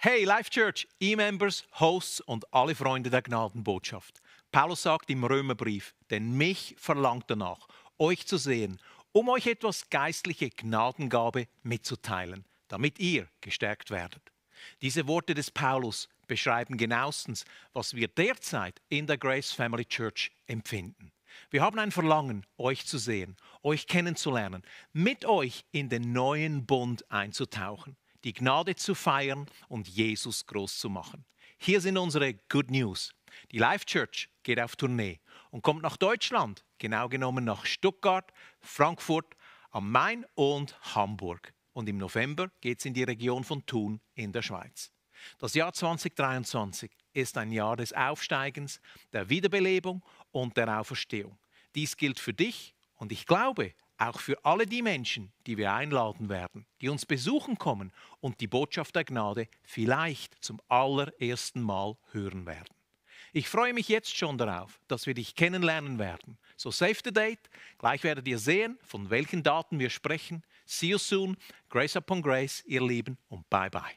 Hey, Life Church, E-Members, Hosts und alle Freunde der Gnadenbotschaft. Paulus sagt im Römerbrief, denn mich verlangt danach, euch zu sehen, um euch etwas geistliche Gnadengabe mitzuteilen, damit ihr gestärkt werdet. Diese Worte des Paulus beschreiben genauestens, was wir derzeit in der Grace Family Church empfinden. Wir haben ein Verlangen, euch zu sehen, euch kennenzulernen, mit euch in den neuen Bund einzutauchen die Gnade zu feiern und Jesus groß zu machen. Hier sind unsere Good News. Die Life Church geht auf Tournee und kommt nach Deutschland, genau genommen nach Stuttgart, Frankfurt am Main und Hamburg. Und im November geht es in die Region von Thun in der Schweiz. Das Jahr 2023 ist ein Jahr des Aufsteigens, der Wiederbelebung und der Auferstehung. Dies gilt für dich und ich glaube auch für alle die Menschen, die wir einladen werden, die uns besuchen kommen und die Botschaft der Gnade vielleicht zum allerersten Mal hören werden. Ich freue mich jetzt schon darauf, dass wir dich kennenlernen werden. So save the date, gleich werdet ihr sehen, von welchen Daten wir sprechen. See you soon, Grace upon Grace, ihr Lieben und bye bye.